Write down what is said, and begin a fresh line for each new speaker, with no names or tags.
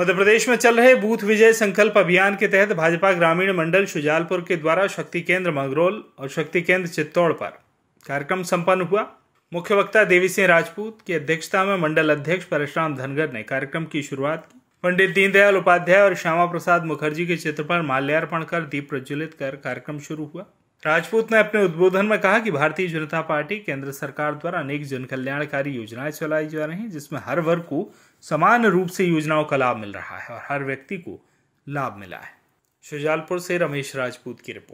मध्य प्रदेश में चल रहे बूथ विजय संकल्प अभियान के तहत भाजपा ग्रामीण मंडल शुजालपुर के द्वारा शक्ति केंद्र मंगरोल और शक्ति केंद्र चित्तौड़ पर कार्यक्रम संपन्न हुआ मुख्य वक्ता देवी सिंह राजपूत की अध्यक्षता में मंडल अध्यक्ष परशुराम धनगर ने कार्यक्रम की शुरुआत की पंडित दीनदयाल उपाध्याय और श्यामा प्रसाद मुखर्जी के चित्र पर माल्यार्पण कर दीप प्रज्वलित कर कार्यक्रम शुरू हुआ राजपूत ने अपने उद्बोधन में कहा कि भारतीय जनता पार्टी केंद्र सरकार द्वारा अनेक जनकल्याणकारी योजनाएं चलाई जा रही हैं जिसमें हर वर्ग को समान रूप से योजनाओं का लाभ मिल रहा है और हर व्यक्ति को लाभ मिला है शुजालपुर से रमेश राजपूत की रिपोर्ट